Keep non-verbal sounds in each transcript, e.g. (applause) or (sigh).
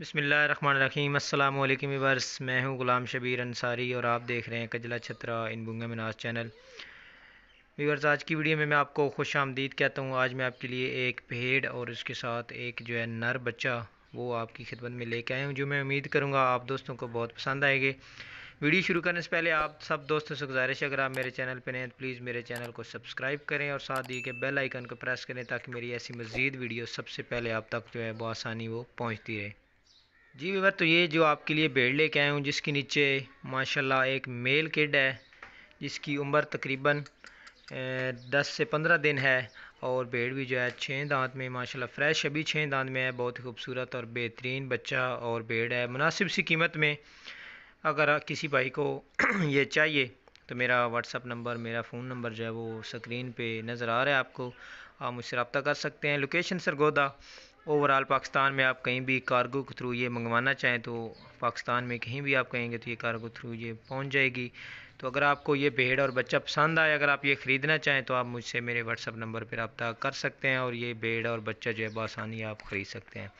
बसमीम अल्लाम वर्स मैं हूं गुलाम शबीर अंसारी और आप देख रहे हैं कजला छतरा इन बुंगे मनाज चैनल वीवर्स आज की वीडियो में मैं आपको खुश आमदीद कहता हूं आज मैं आपके लिए एक भेड़ और उसके साथ एक जो है नर बच्चा वो आपकी खिदमत में लेके आया हूं जो मैं उम्मीद करूँगा आप दोस्तों को बहुत पसंद आएंगे वीडियो शुरू करने से पहले आप सब दोस्तों से गुजारिश अगर आप मेरे चैनल पर नहीं तो प्लीज़ मेरे चैनल को सब्सक्राइब करें और साथ ही के बेल आइकन को प्रेस करें ताकि मेरी ऐसी मज़ीद वीडियो सबसे पहले आप तक जो है बहुत आसानी वो पहुँचती रहे जी व्यवर तो ये जो आपके लिए भेड़ लेके आया हूँ जिसके नीचे माशाल्लाह एक मेल किड है जिसकी उम्र तकरीबन दस से पंद्रह दिन है और भेड़ भी जो है छः दांत में माशाल्लाह फ्रेश अभी छः दांत में है बहुत ही खूबसूरत और बेहतरीन बच्चा और भेड़ है मुनासिब सी कीमत में अगर किसी भाई को (clears throat) ये चाहिए तो मेरा व्हाट्सअप नंबर मेरा फ़ोन नंबर जो है वो स्क्रीन पे नज़र आ रहा है आपको आप मुझसे रबता कर सकते हैं लोकेशन सरगोदा ओवरऑल पाकिस्तान में आप कहीं भी कार्गो के थ्रू ये मंगवाना चाहें तो पाकिस्तान में कहीं भी आप कहेंगे तो ये कार्गो थ्रू ये पहुंच जाएगी तो अगर आपको ये भेड़ और बच्चा पसंद आए अगर आप ये ख़रीदना चाहें तो आप मुझसे मेरे व्हाट्सअप नंबर पर रबता कर सकते हैं और ये भेड़ और बच्चा जो है बसानी आप ख़रीद सकते हैं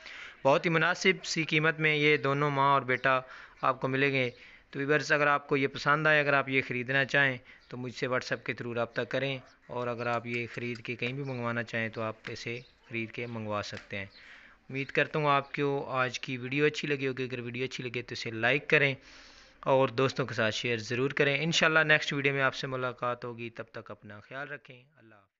बहुत ही मुनासिब सी कीमत में ये दोनों माँ और बेटा आपको मिलेंगे तो वीवर्स अगर आपको ये पसंद आए अगर आप ये ख़रीदना चाहें तो मुझसे व्हाट्सअप के थ्रू रबता करें और अगर आप ये ख़रीद के कहीं भी मंगवाना चाहें तो आप इसे ख़रीद के मंगवा सकते हैं उम्मीद करता हूँ आपको आज की वीडियो अच्छी लगी होगी अगर वीडियो अच्छी लगे तो इसे लाइक करें और दोस्तों के साथ शेयर ज़रूर करें इन नेक्स्ट वीडियो में आपसे मुलाकात होगी तब तक अपना ख्याल रखें अल्लाह